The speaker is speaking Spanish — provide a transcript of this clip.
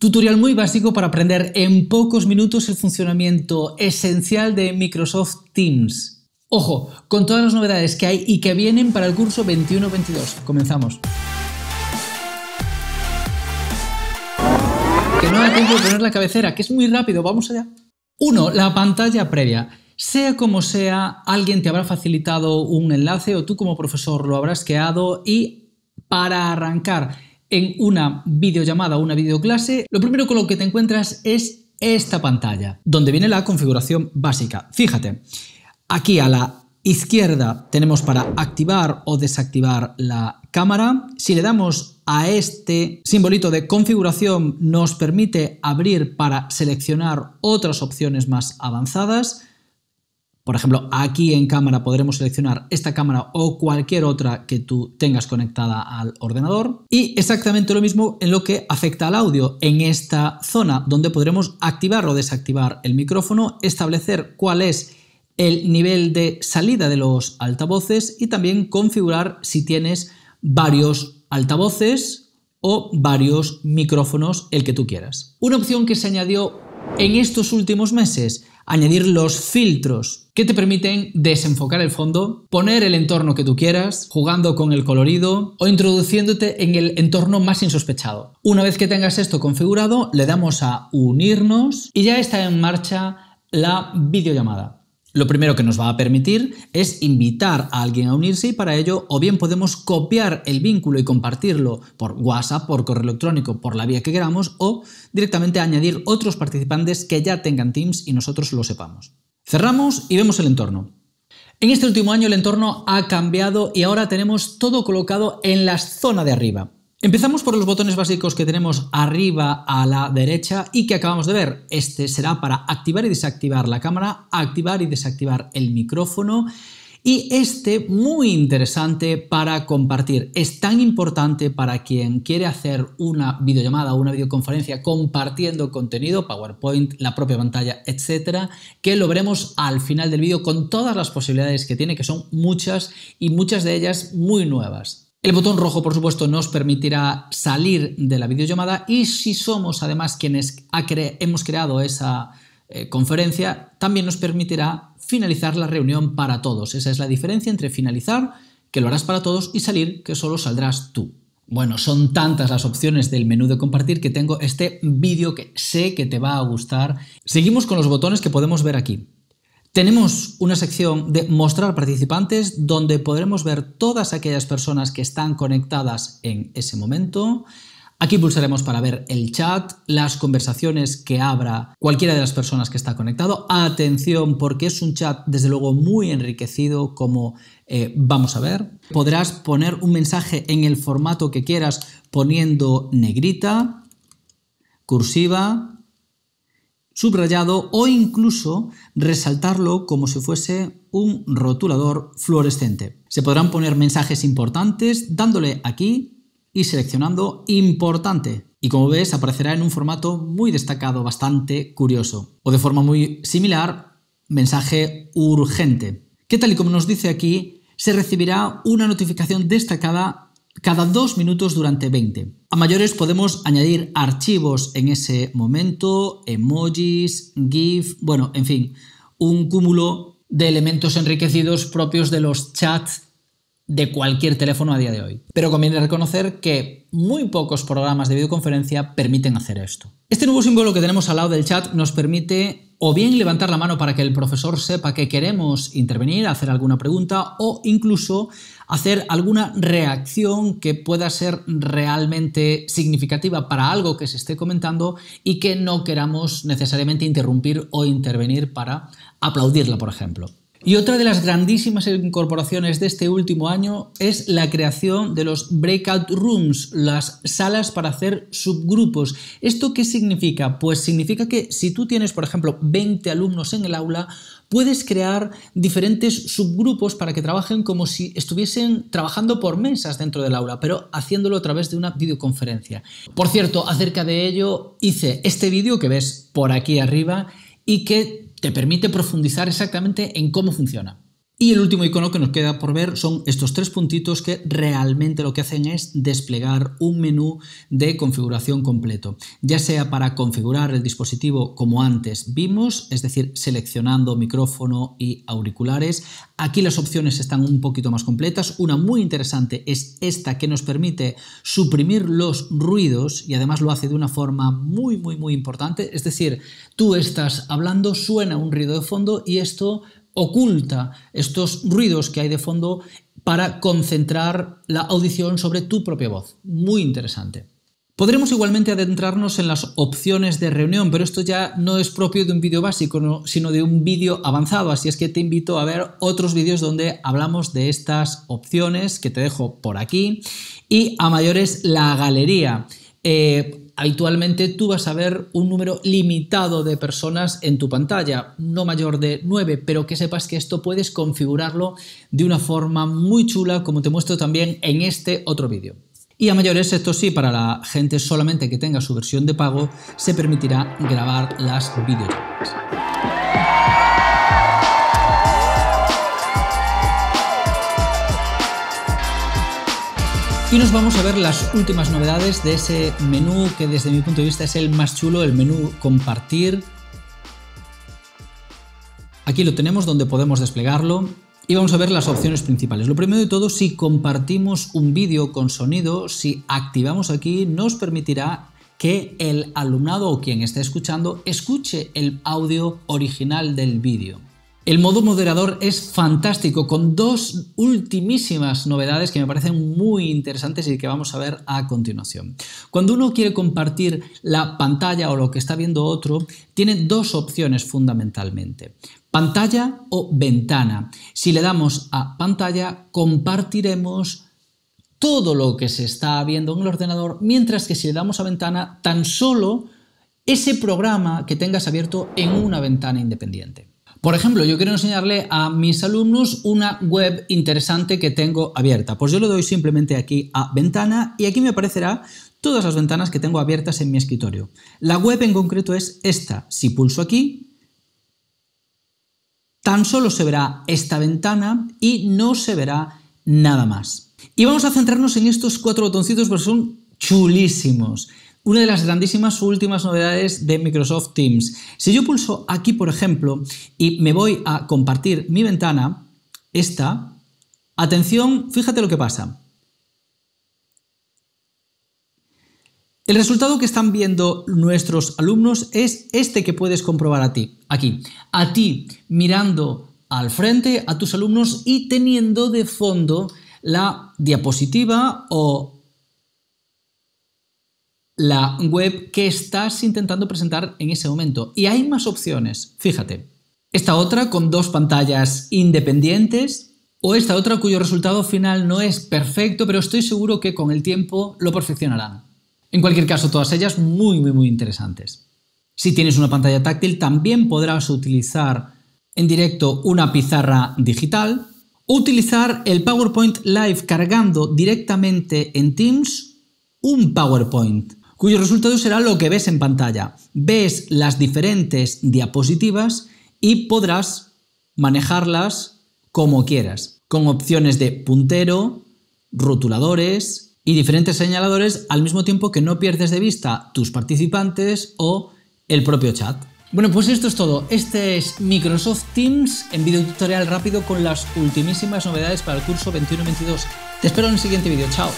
Tutorial muy básico para aprender en pocos minutos el funcionamiento esencial de Microsoft Teams. Ojo, con todas las novedades que hay y que vienen para el curso 21-22. Comenzamos. Que no me tiempo de poner la cabecera, que es muy rápido, vamos allá. 1. La pantalla previa. Sea como sea, alguien te habrá facilitado un enlace o tú como profesor lo habrás creado y para arrancar en una videollamada o una videoclase, lo primero con lo que te encuentras es esta pantalla, donde viene la configuración básica. Fíjate, aquí a la izquierda tenemos para activar o desactivar la cámara. Si le damos a este simbolito de configuración, nos permite abrir para seleccionar otras opciones más avanzadas. Por ejemplo, aquí en cámara podremos seleccionar esta cámara o cualquier otra que tú tengas conectada al ordenador. Y exactamente lo mismo en lo que afecta al audio, en esta zona donde podremos activar o desactivar el micrófono, establecer cuál es el nivel de salida de los altavoces y también configurar si tienes varios altavoces o varios micrófonos, el que tú quieras. Una opción que se añadió en estos últimos meses añadir los filtros que te permiten desenfocar el fondo, poner el entorno que tú quieras, jugando con el colorido o introduciéndote en el entorno más insospechado. Una vez que tengas esto configurado, le damos a unirnos y ya está en marcha la videollamada. Lo primero que nos va a permitir es invitar a alguien a unirse y para ello o bien podemos copiar el vínculo y compartirlo por WhatsApp, por correo electrónico, por la vía que queramos o directamente añadir otros participantes que ya tengan Teams y nosotros lo sepamos. Cerramos y vemos el entorno. En este último año el entorno ha cambiado y ahora tenemos todo colocado en la zona de arriba. Empezamos por los botones básicos que tenemos arriba a la derecha y que acabamos de ver. Este será para activar y desactivar la cámara, activar y desactivar el micrófono y este muy interesante para compartir. Es tan importante para quien quiere hacer una videollamada o una videoconferencia compartiendo contenido, PowerPoint, la propia pantalla, etcétera, que lo veremos al final del vídeo con todas las posibilidades que tiene, que son muchas y muchas de ellas muy nuevas. El botón rojo, por supuesto, nos permitirá salir de la videollamada y si somos además quienes hemos creado esa eh, conferencia, también nos permitirá finalizar la reunión para todos. Esa es la diferencia entre finalizar, que lo harás para todos, y salir, que solo saldrás tú. Bueno, son tantas las opciones del menú de compartir que tengo este vídeo que sé que te va a gustar. Seguimos con los botones que podemos ver aquí. Tenemos una sección de mostrar participantes donde podremos ver todas aquellas personas que están conectadas en ese momento. Aquí pulsaremos para ver el chat, las conversaciones que abra cualquiera de las personas que está conectado. Atención porque es un chat desde luego muy enriquecido como eh, vamos a ver. Podrás poner un mensaje en el formato que quieras poniendo negrita, cursiva, subrayado o incluso resaltarlo como si fuese un rotulador fluorescente. Se podrán poner mensajes importantes dándole aquí y seleccionando importante. Y como ves aparecerá en un formato muy destacado, bastante curioso. O de forma muy similar, mensaje urgente. Que tal y como nos dice aquí, se recibirá una notificación destacada cada dos minutos durante 20. A mayores podemos añadir archivos en ese momento, emojis, GIF, bueno, en fin, un cúmulo de elementos enriquecidos propios de los chats de cualquier teléfono a día de hoy. Pero conviene reconocer que muy pocos programas de videoconferencia permiten hacer esto. Este nuevo símbolo que tenemos al lado del chat nos permite o bien levantar la mano para que el profesor sepa que queremos intervenir, hacer alguna pregunta o incluso hacer alguna reacción que pueda ser realmente significativa para algo que se esté comentando y que no queramos necesariamente interrumpir o intervenir para aplaudirla, por ejemplo. Y otra de las grandísimas incorporaciones de este último año es la creación de los breakout rooms, las salas para hacer subgrupos. ¿Esto qué significa? Pues significa que si tú tienes, por ejemplo, 20 alumnos en el aula, puedes crear diferentes subgrupos para que trabajen como si estuviesen trabajando por mesas dentro del aula, pero haciéndolo a través de una videoconferencia. Por cierto, acerca de ello, hice este vídeo que ves por aquí arriba y que te permite profundizar exactamente en cómo funciona. Y el último icono que nos queda por ver son estos tres puntitos que realmente lo que hacen es desplegar un menú de configuración completo, ya sea para configurar el dispositivo como antes vimos, es decir, seleccionando micrófono y auriculares. Aquí las opciones están un poquito más completas. Una muy interesante es esta que nos permite suprimir los ruidos y además lo hace de una forma muy, muy, muy importante. Es decir, tú estás hablando, suena un ruido de fondo y esto oculta estos ruidos que hay de fondo para concentrar la audición sobre tu propia voz. Muy interesante. Podremos igualmente adentrarnos en las opciones de reunión, pero esto ya no es propio de un vídeo básico, sino de un vídeo avanzado, así es que te invito a ver otros vídeos donde hablamos de estas opciones que te dejo por aquí y a mayores la galería. Eh, Habitualmente tú vas a ver un número limitado de personas en tu pantalla, no mayor de 9, pero que sepas que esto puedes configurarlo de una forma muy chula como te muestro también en este otro vídeo. Y a mayores, esto sí, para la gente solamente que tenga su versión de pago, se permitirá grabar las videollamadas. Y nos vamos a ver las últimas novedades de ese menú que desde mi punto de vista es el más chulo, el menú compartir. Aquí lo tenemos donde podemos desplegarlo y vamos a ver las opciones principales. Lo primero de todo, si compartimos un vídeo con sonido, si activamos aquí, nos permitirá que el alumnado o quien esté escuchando escuche el audio original del vídeo. El modo moderador es fantástico, con dos ultimísimas novedades que me parecen muy interesantes y que vamos a ver a continuación. Cuando uno quiere compartir la pantalla o lo que está viendo otro, tiene dos opciones fundamentalmente. Pantalla o ventana. Si le damos a pantalla, compartiremos todo lo que se está viendo en el ordenador, mientras que si le damos a ventana, tan solo ese programa que tengas abierto en una ventana independiente. Por ejemplo, yo quiero enseñarle a mis alumnos una web interesante que tengo abierta. Pues yo le doy simplemente aquí a ventana y aquí me aparecerá todas las ventanas que tengo abiertas en mi escritorio. La web en concreto es esta. Si pulso aquí, tan solo se verá esta ventana y no se verá nada más. Y vamos a centrarnos en estos cuatro botoncitos porque son chulísimos una de las grandísimas últimas novedades de Microsoft Teams. Si yo pulso aquí, por ejemplo, y me voy a compartir mi ventana, esta, atención, fíjate lo que pasa. El resultado que están viendo nuestros alumnos es este que puedes comprobar a ti, aquí, a ti mirando al frente a tus alumnos y teniendo de fondo la diapositiva o la web que estás intentando presentar en ese momento. Y hay más opciones, fíjate. Esta otra con dos pantallas independientes o esta otra cuyo resultado final no es perfecto, pero estoy seguro que con el tiempo lo perfeccionarán. En cualquier caso, todas ellas muy, muy, muy interesantes. Si tienes una pantalla táctil, también podrás utilizar en directo una pizarra digital utilizar el PowerPoint Live cargando directamente en Teams un PowerPoint cuyo resultado será lo que ves en pantalla. Ves las diferentes diapositivas y podrás manejarlas como quieras, con opciones de puntero, rotuladores y diferentes señaladores al mismo tiempo que no pierdes de vista tus participantes o el propio chat. Bueno, pues esto es todo. Este es Microsoft Teams en video tutorial rápido con las ultimísimas novedades para el curso 21-22. Te espero en el siguiente vídeo. Chao.